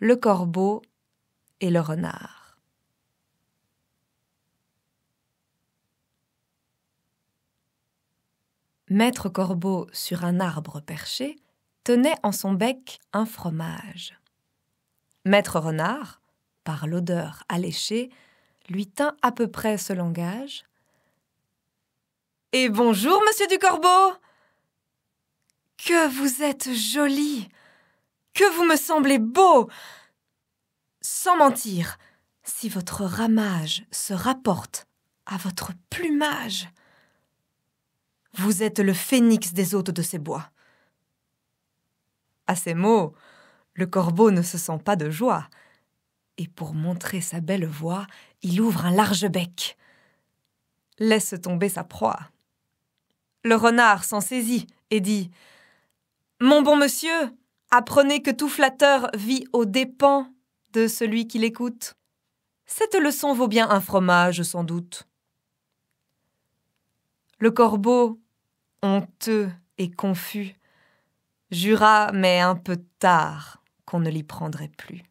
le corbeau et le renard. Maître Corbeau, sur un arbre perché, tenait en son bec un fromage. Maître Renard, par l'odeur alléchée, lui tint à peu près ce langage. Et bonjour, monsieur du Corbeau Que vous êtes joli que vous me semblez beau Sans mentir, si votre ramage se rapporte à votre plumage, vous êtes le phénix des hôtes de ces bois. À ces mots, le corbeau ne se sent pas de joie, et pour montrer sa belle voix, il ouvre un large bec, laisse tomber sa proie. Le renard s'en saisit et dit Mon bon monsieur, Apprenez que tout flatteur vit aux dépens de celui qui l'écoute. Cette leçon vaut bien un fromage, sans doute. Le corbeau, honteux et confus, jura, mais un peu tard, qu'on ne l'y prendrait plus.